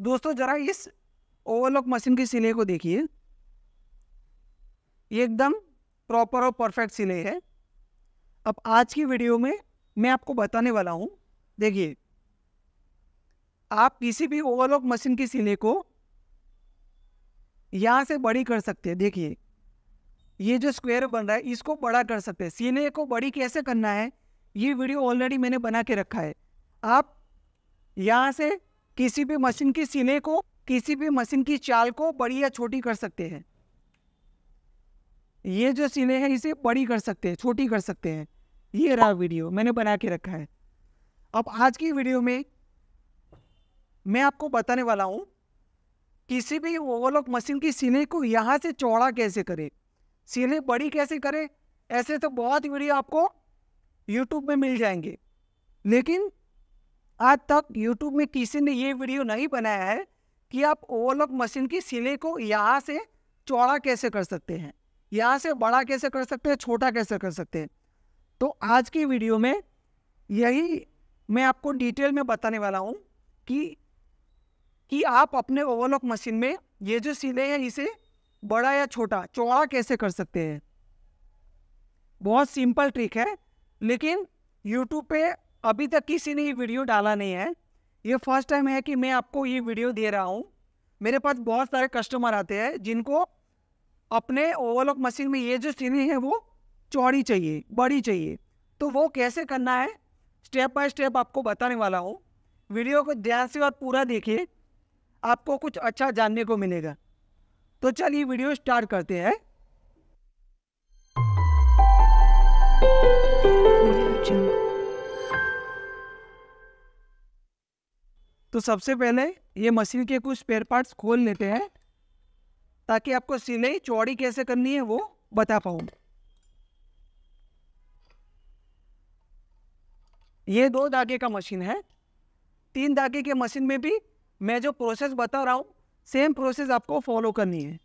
दोस्तों जरा इस ओवरलॉक मशीन की सिले को देखिए ये एकदम प्रॉपर और परफेक्ट सिले है अब आज की वीडियो में मैं आपको बताने वाला हूँ देखिए आप किसी भी ओवरलॉक मशीन की सिले को यहाँ से बड़ी कर सकते हैं देखिए ये जो स्क्वायर बन रहा है इसको बड़ा कर सकते हैं सिले को बड़ी कैसे करना है ये वीडियो ऑलरेडी मैंने बना के रखा है आप यहाँ से किसी भी मशीन की सीने को किसी भी मशीन की चाल को बड़ी या छोटी कर सकते हैं ये जो सीने हैं इसे बड़ी कर सकते हैं छोटी कर सकते हैं ये रहा वीडियो मैंने बना के रखा है अब आज की वीडियो में मैं आपको बताने वाला हूँ किसी भी ओवरलॉक मशीन की सीने को यहाँ से चौड़ा कैसे करें सीने बड़ी कैसे करें ऐसे तो बहुत वीडियो आपको यूट्यूब में मिल जाएंगे लेकिन आज तक यूट्यूब में किसी ने ये वीडियो नहीं बनाया है कि आप ओवरलॉक मशीन की सिले को यहाँ से चौड़ा कैसे कर सकते हैं यहाँ से बड़ा कैसे कर सकते हैं छोटा कैसे कर सकते हैं तो आज की वीडियो में यही मैं आपको डिटेल में बताने वाला हूँ कि कि आप अपने ओवरलॉक मशीन में ये जो सिले हैं इसे बड़ा या छोटा चौड़ा कैसे कर सकते हैं बहुत सिंपल ट्रिक है लेकिन यूट्यूब पे अभी तक किसी ने ये वीडियो डाला नहीं है ये फर्स्ट टाइम है कि मैं आपको ये वीडियो दे रहा हूँ मेरे पास बहुत सारे कस्टमर आते हैं जिनको अपने ओवरलॉक मशीन में ये जो सीनी है वो चौड़ी चाहिए बड़ी चाहिए तो वो कैसे करना है स्टेप बाय स्टेप आपको बताने वाला हूँ वीडियो को ध्यान से और पूरा देखिए आपको कुछ अच्छा जानने को मिलेगा तो चलिए वीडियो स्टार्ट करते हैं तो सबसे पहले ये मशीन के कुछ स्पेयर पार्ट्स खोल लेते हैं ताकि आपको सिलाई चौड़ी कैसे करनी है वो बता पाऊँ ये दो धागे का मशीन है तीन धागे के मशीन में भी मैं जो प्रोसेस बता रहा हूँ सेम प्रोसेस आपको फॉलो करनी है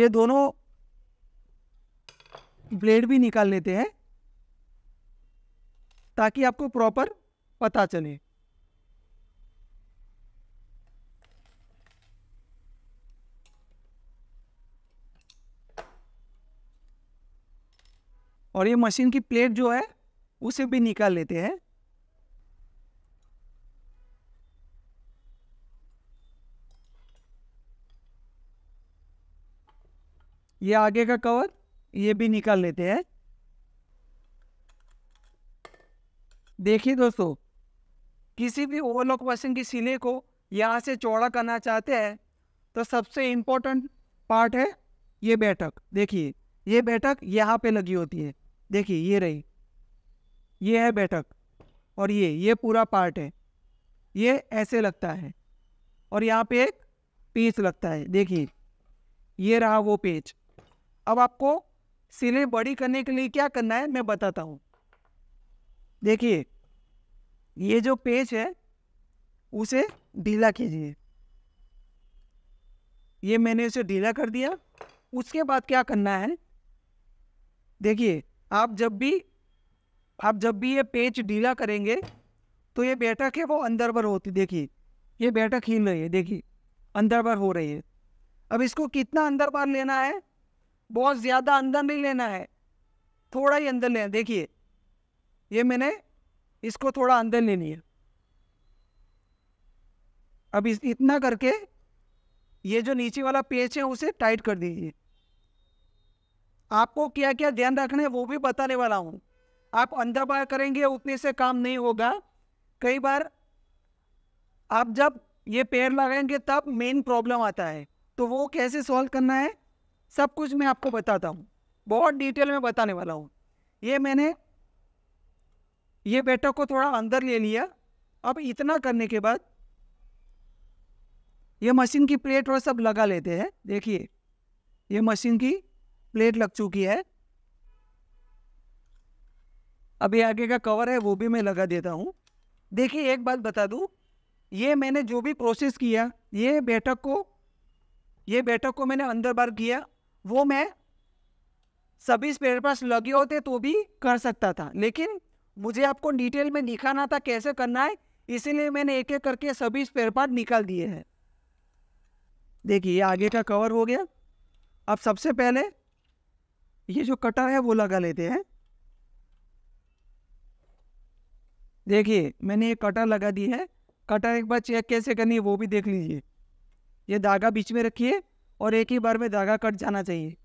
ये दोनों ब्लेड भी निकाल लेते हैं ताकि आपको प्रॉपर पता चले और ये मशीन की प्लेट जो है उसे भी निकाल लेते हैं ये आगे का कवर ये भी निकाल लेते हैं देखिए दोस्तों किसी भी ओवरलॉक मशीन की सिले को यहाँ से चौड़ा करना चाहते हैं तो सबसे इम्पोर्टेंट पार्ट है ये बैठक देखिए ये बैठक यहाँ पे लगी होती है देखिए ये रही ये है बैठक और ये ये पूरा पार्ट है ये ऐसे लगता है और यहाँ पे एक पेच लगता है देखिए ये रहा वो पेच अब आपको सिले बड़ी करने के लिए क्या करना है मैं बताता हूँ देखिए ये जो पेज है उसे ढीला कीजिए ये मैंने उसे ढीला कर दिया उसके बाद क्या करना है देखिए आप जब भी आप जब भी ये पेज ढीला करेंगे तो ये बैठक है वो अंदर भर होती देखिए ये बैठक हिल रही है देखिए अंदर भर हो रही है अब इसको कितना अंदर बार लेना है बहुत ज़्यादा अंदर नहीं लेना है थोड़ा ही अंदर लेना देखिए ये मैंने इसको थोड़ा अंदर ले लिया अब इस इतना करके ये जो नीचे वाला पेच है उसे टाइट कर दीजिए आपको क्या क्या ध्यान रखना है वो भी बताने वाला हूँ आप अंदर बाहर करेंगे उतने से काम नहीं होगा कई बार आप जब ये पेड़ लगाएंगे तब मेन प्रॉब्लम आता है तो वो कैसे सॉल्व करना है सब कुछ मैं आपको बताता हूँ बहुत डिटेल में बताने वाला हूँ ये मैंने ये बेटा को थोड़ा अंदर ले लिया अब इतना करने के बाद ये मशीन की प्लेट और सब लगा लेते हैं देखिए ये मशीन की प्लेट लग चुकी है अभी आगे का कवर है वो भी मैं लगा देता हूँ देखिए एक बात बता दूँ ये मैंने जो भी प्रोसेस किया ये बैठक को ये बैठक को मैंने अंदर बार किया वो मैं सभी स्पेयर पास लगे होते तो भी कर सकता था लेकिन मुझे आपको डिटेल में दिखाना था कैसे करना है इसीलिए मैंने एक एक करके सभी स्पेयर पार्ट निकाल दिए हैं देखिए आगे का कवर हो गया अब सबसे पहले ये जो कटर है वो लगा लेते हैं देखिए मैंने ये कटर लगा दी है कटर एक बार चेक कैसे करनी है वो भी देख लीजिए ये धागा बीच में रखिए और एक ही बार में धागा कट जाना चाहिए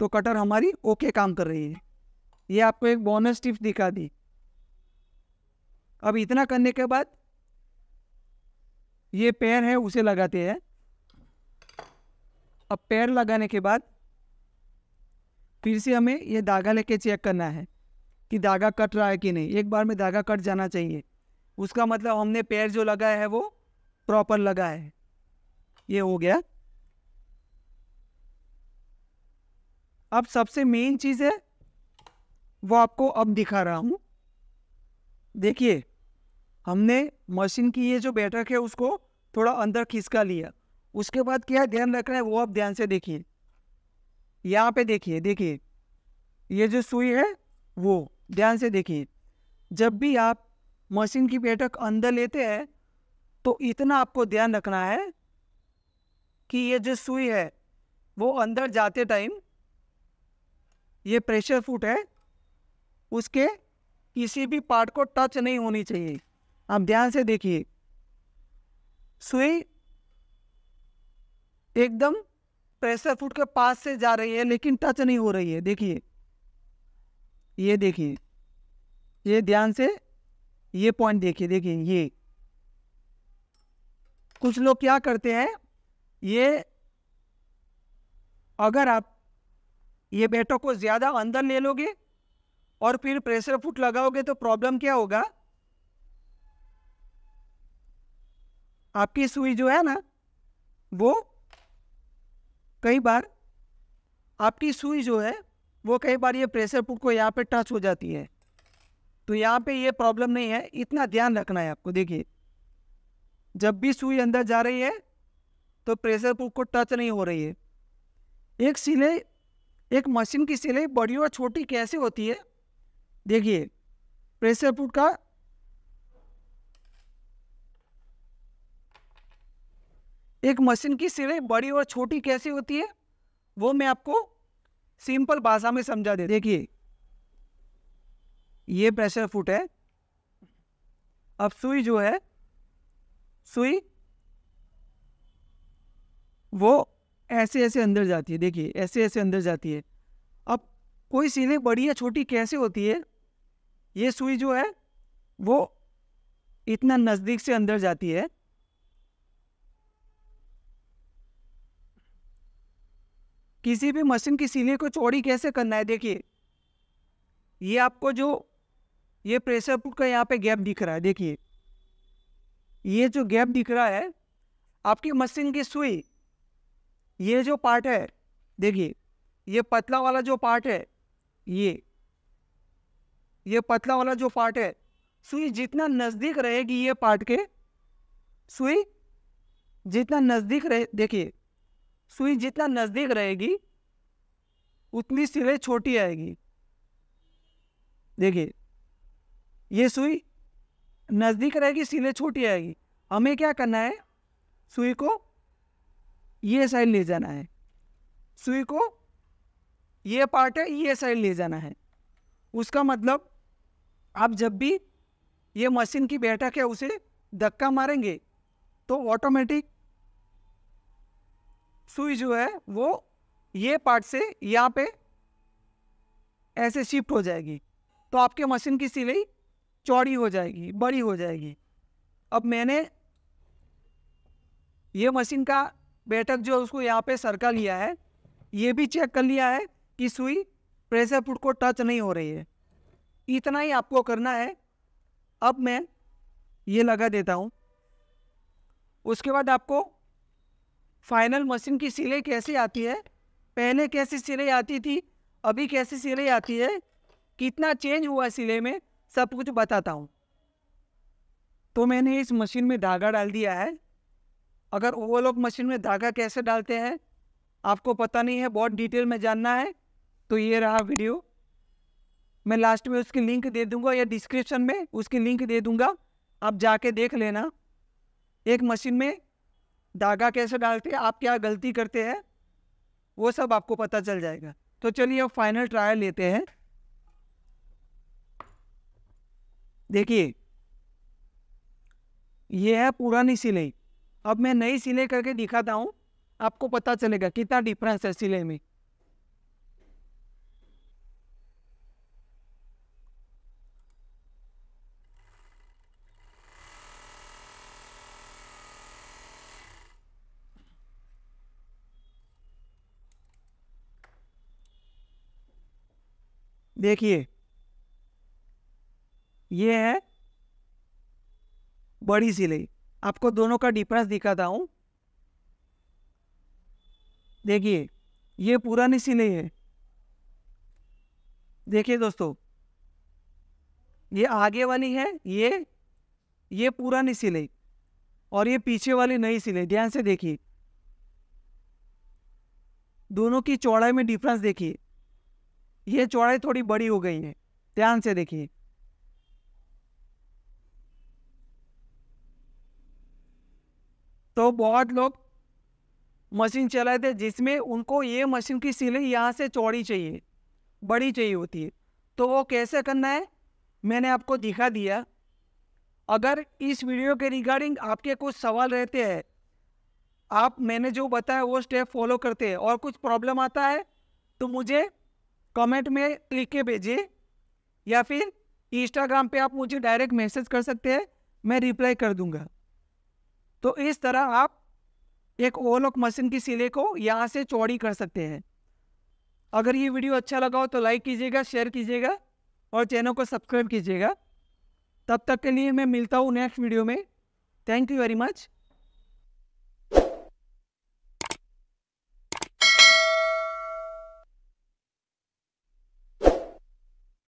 तो कटर हमारी ओके काम कर रही है ये आपको एक बोनस टिप्स दिखा दी अब इतना करने के बाद ये पैर है उसे लगाते हैं अब पैर लगाने के बाद फिर से हमें ये धागा लेके चेक करना है कि धागा कट रहा है कि नहीं एक बार में धागा कट जाना चाहिए उसका मतलब हमने पैर जो लगाया है वो प्रॉपर लगा है ये हो गया अब सबसे मेन चीज़ है वो आपको अब दिखा रहा हूँ देखिए हमने मशीन की ये जो बैठक है उसको थोड़ा अंदर खिसका लिया उसके बाद क्या ध्यान रखना है वो आप ध्यान से देखिए यहाँ पे देखिए देखिए ये जो सुई है वो ध्यान से देखिए जब भी आप मशीन की बैठक अंदर लेते हैं तो इतना आपको ध्यान रखना है कि ये जो सुई है वो अंदर जाते टाइम ये प्रेशर फुट है उसके किसी भी पार्ट को टच नहीं होनी चाहिए आप ध्यान से देखिए सुई एकदम प्रेशर फुट के पास से जा रही है लेकिन टच नहीं हो रही है देखिए ये देखिए ये ध्यान से ये पॉइंट देखिए देखिए ये कुछ लोग क्या करते हैं ये अगर आप ये बैटों को ज़्यादा अंदर ले लोगे और फिर प्रेशर फुट लगाओगे तो प्रॉब्लम क्या होगा आपकी सुई जो है ना वो कई बार आपकी सुई जो है वो कई बार ये प्रेशर पुट को यहाँ पे टच हो जाती है तो यहाँ पे ये प्रॉब्लम नहीं है इतना ध्यान रखना है आपको देखिए जब भी सुई अंदर जा रही है तो प्रेशर पुट को टच नहीं हो रही है एक सिलाई एक मशीन की सिलाई बड़ी और छोटी कैसे होती है देखिए प्रेशर पुट का एक मशीन की सिरे बड़ी और छोटी कैसी होती है वो मैं आपको सिंपल भाषा में समझा दे देखिए ये प्रेशर फुट है अब सुई जो है सुई वो ऐसे ऐसे अंदर जाती है देखिए ऐसे ऐसे अंदर जाती है अब कोई सीने बड़ी या छोटी कैसे होती है ये सुई जो है वो इतना नज़दीक से अंदर जाती है किसी भी मशीन की सिले को चौड़ी कैसे करना है देखिए ये आपको जो ये प्रेशर पुट का यहाँ पे गैप दिख रहा है देखिए ये जो गैप दिख रहा है आपकी मशीन की सुई ये जो पार्ट है देखिए ये पतला वाला जो पार्ट है ये ये पतला वाला जो पार्ट है सुई जितना नज़दीक रहेगी ये पार्ट के सुई जितना नज़दीक रहे देखिए सुई जितना नज़दीक रहेगी उतनी सिले छोटी आएगी देखिए ये सुई नज़दीक रहेगी सिले छोटी आएगी हमें क्या करना है सुई को ये साइड ले जाना है सुई को ये पार्ट है ये साइड ले जाना है उसका मतलब आप जब भी ये मशीन की बैठक है उसे धक्का मारेंगे तो ऑटोमेटिक सुई जो है वो ये पार्ट से यहाँ पे ऐसे शिफ्ट हो जाएगी तो आपके मशीन की सिलाई चौड़ी हो जाएगी बड़ी हो जाएगी अब मैंने ये मशीन का बैठक जो उसको यहाँ पे सरका लिया है ये भी चेक कर लिया है कि सुई प्रेशर फुट को टच नहीं हो रही है इतना ही आपको करना है अब मैं ये लगा देता हूँ उसके बाद आपको फाइनल मशीन की सिलाई कैसे आती है पहले कैसी सिलाई आती थी अभी कैसी सिलाई आती है कितना चेंज हुआ सिलाई में सब कुछ बताता हूँ तो मैंने इस मशीन में धागा डाल दिया है अगर ओवरलॉक मशीन में धागा कैसे डालते हैं आपको पता नहीं है बहुत डिटेल में जानना है तो ये रहा वीडियो मैं लास्ट में उसकी लिंक दे दूंगा या डिस्क्रिप्शन में उसकी लिंक दे दूंगा आप जाके देख लेना एक मशीन में धागा कैसे डालते हैं आप क्या गलती करते हैं वो सब आपको पता चल जाएगा तो चलिए अब फाइनल ट्रायल लेते हैं देखिए ये है पुरानी सिलाई अब मैं नई सिलाई करके दिखाता हूँ आपको पता चलेगा कितना डिफरेंस है सिलाई में देखिए ये है बड़ी सिलाई आपको दोनों का डिफरेंस दिखाता हूं देखिए ये पुरानी सिलाई है देखिए दोस्तों ये आगे वाली है ये ये पुरानी सिलाई और ये पीछे वाली नई सिलाई ध्यान से देखिए दोनों की चौड़ाई में डिफरेंस देखिए ये चौड़ाई थोड़ी बड़ी हो गई है ध्यान से देखिए तो बहुत लोग मशीन चलाए थे जिसमें उनको ये मशीन की सिलाई यहाँ से चौड़ी चाहिए बड़ी चाहिए होती है तो वो कैसे करना है मैंने आपको दिखा दिया अगर इस वीडियो के रिगार्डिंग आपके कुछ सवाल रहते हैं आप मैंने जो बताया वो स्टेप फॉलो करते हैं और कुछ प्रॉब्लम आता है तो मुझे कमेंट में लिख के भेजिए या फिर इंस्टाग्राम पे आप मुझे डायरेक्ट मैसेज कर सकते हैं मैं रिप्लाई कर दूंगा तो इस तरह आप एक ओवरलॉक मशीन की सिले को यहाँ से चौड़ी कर सकते हैं अगर ये वीडियो अच्छा लगा हो तो लाइक कीजिएगा शेयर कीजिएगा और चैनल को सब्सक्राइब कीजिएगा तब तक के लिए मैं मिलता हूँ नेक्स्ट वीडियो में थैंक यू वेरी मच